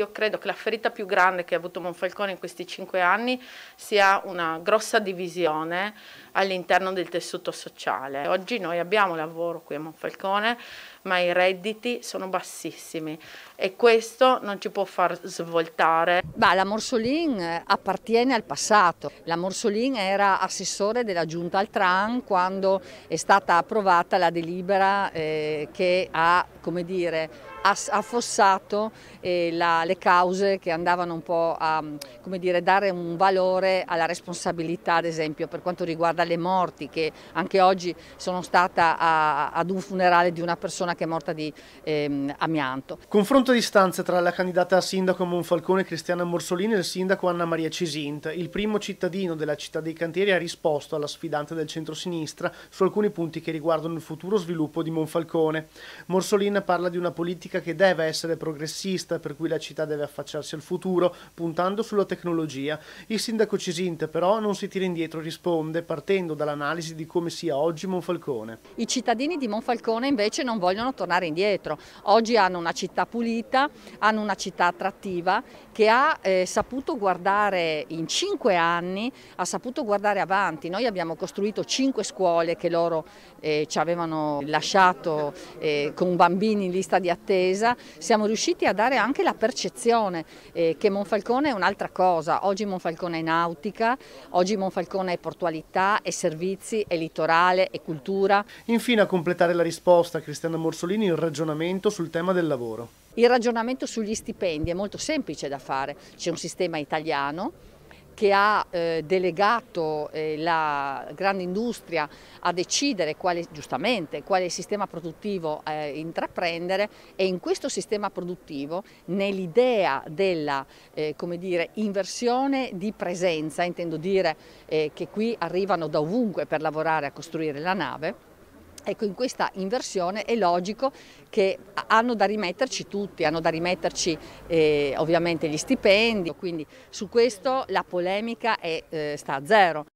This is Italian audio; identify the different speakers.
Speaker 1: io credo che la ferita più grande che ha avuto Monfalcone in questi cinque anni sia una grossa divisione all'interno del tessuto sociale. Oggi noi abbiamo lavoro qui a Monfalcone, ma i redditi sono bassissimi e questo non ci può far svoltare. Bah, la Morsolin eh, appartiene al passato, la Morsolin era assessore della giunta al TRAN quando è stata approvata la delibera eh, che ha come dire, affossato eh, la, le cause che andavano un po' a dire, dare un valore alla responsabilità, ad esempio per quanto riguarda le morti, che anche oggi sono stata a, ad un funerale di una persona persona che è morta di ehm, amianto.
Speaker 2: Confronto di stanze tra la candidata a sindaco Monfalcone Cristiana Morsolini e il sindaco Anna Maria Cisint. Il primo cittadino della città dei cantieri ha risposto alla sfidante del centro-sinistra su alcuni punti che riguardano il futuro sviluppo di Monfalcone. Morsolini parla di una politica che deve essere progressista, per cui la città deve affacciarsi al futuro, puntando sulla tecnologia. Il sindaco Cisint però non si tira indietro, risponde, partendo dall'analisi di come sia oggi Monfalcone.
Speaker 1: I cittadini di Monfalcone invece non vogliono vogliono tornare indietro. Oggi hanno una città pulita, hanno una città attrattiva che ha eh, saputo guardare in cinque anni, ha saputo guardare avanti. Noi abbiamo costruito cinque scuole che loro eh, ci avevano lasciato eh, con bambini in lista di attesa. Siamo riusciti a dare anche la percezione eh, che Monfalcone è un'altra cosa. Oggi Monfalcone è nautica, oggi Monfalcone è portualità, è servizi, è litorale, è cultura.
Speaker 2: Infine a completare la risposta Cristiana Mol Borsolini il ragionamento sul tema del lavoro.
Speaker 1: Il ragionamento sugli stipendi è molto semplice da fare, c'è un sistema italiano che ha eh, delegato eh, la grande industria a decidere quale, giustamente quale sistema produttivo eh, intraprendere e in questo sistema produttivo nell'idea della eh, come dire, inversione di presenza, intendo dire eh, che qui arrivano da ovunque per lavorare a costruire la nave, Ecco, in questa inversione è logico che hanno da rimetterci tutti, hanno da rimetterci eh, ovviamente gli stipendi, quindi su questo la polemica è, eh, sta a zero.